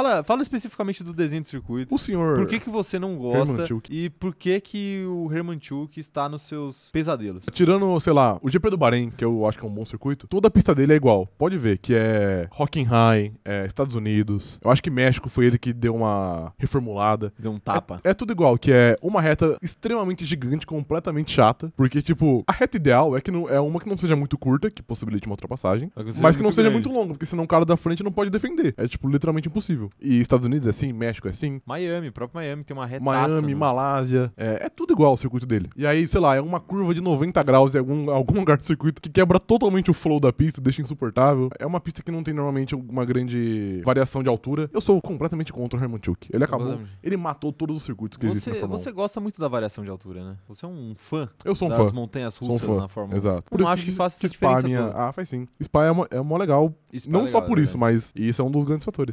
Fala, fala especificamente do desenho do circuito. O senhor. Por que, que você não gosta? E por que que o Herman Chuk está nos seus pesadelos? Tirando, sei lá, o GP do Bahrein, que eu acho que é um bom circuito, toda a pista dele é igual. Pode ver que é Hockenheim, é Estados Unidos. Eu acho que México foi ele que deu uma reformulada. Deu um tapa. É, é tudo igual, que é uma reta extremamente gigante, completamente chata. Porque, tipo, a reta ideal é que não, é uma que não seja muito curta, que possibilite uma ultrapassagem, que mas que não seja muito longa, porque senão o cara da frente não pode defender. É, tipo, literalmente impossível. E Estados Unidos é assim, México é assim. Miami, próprio Miami tem uma reta, Miami, né? Malásia, é, é, tudo igual o circuito dele. E aí, sei lá, é uma curva de 90 graus em algum, algum lugar do circuito que quebra totalmente o flow da pista, deixa insuportável. É uma pista que não tem normalmente uma grande variação de altura. Eu sou completamente contra o Herman Tilke. Ele acabou, ele matou todos os circuitos que você, existem na Fórmula Você 1. gosta muito da variação de altura, né? Você é um fã eu sou um das fã. montanhas russas um na Fórmula 1. Exato. Por não isso acho que faz que é minha... Ah, faz sim. Spa é mó, é mó legal. Spa é não é legal, só por é isso, mas isso é um dos grandes fatores.